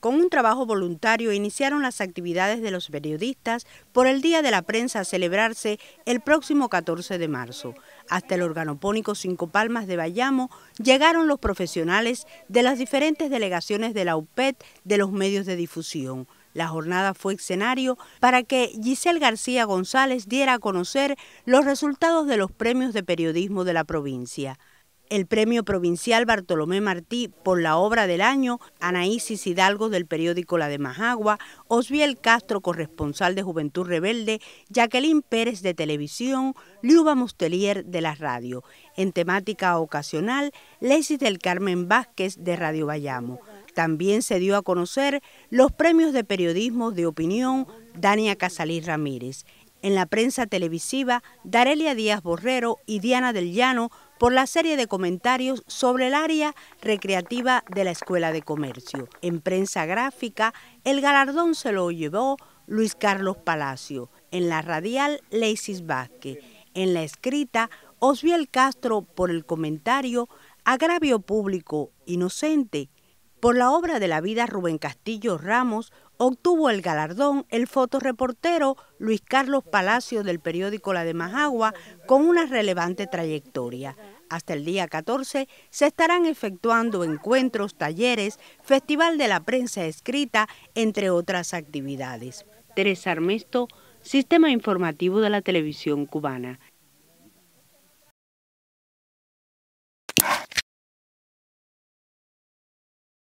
Con un trabajo voluntario iniciaron las actividades de los periodistas por el Día de la Prensa a celebrarse el próximo 14 de marzo. Hasta el organopónico Cinco Palmas de Bayamo llegaron los profesionales de las diferentes delegaciones de la UPET de los medios de difusión. La jornada fue escenario para que Giselle García González diera a conocer los resultados de los premios de periodismo de la provincia el Premio Provincial Bartolomé Martí por la obra del año, Anaísis Hidalgo del periódico La de Majagua, ...Osviel Castro, corresponsal de Juventud Rebelde, Jacqueline Pérez de Televisión, Liuba Mustelier de la radio. En temática ocasional, Lesis del Carmen Vázquez de Radio Bayamo. También se dio a conocer los premios de periodismo de opinión Dania Casalí Ramírez. En la prensa televisiva, Darelia Díaz Borrero y Diana del Llano por la serie de comentarios sobre el área recreativa de la Escuela de Comercio. En prensa gráfica, el galardón se lo llevó Luis Carlos Palacio, en la radial Leisis Vázquez, en la escrita Osviel Castro por el comentario Agravio Público Inocente. Por la obra de la vida Rubén Castillo Ramos obtuvo el galardón el fotoreportero Luis Carlos Palacio del periódico La de Majagua con una relevante trayectoria. Hasta el día 14 se estarán efectuando encuentros, talleres, Festival de la Prensa Escrita, entre otras actividades. Teresa Armesto, Sistema Informativo de la Televisión Cubana.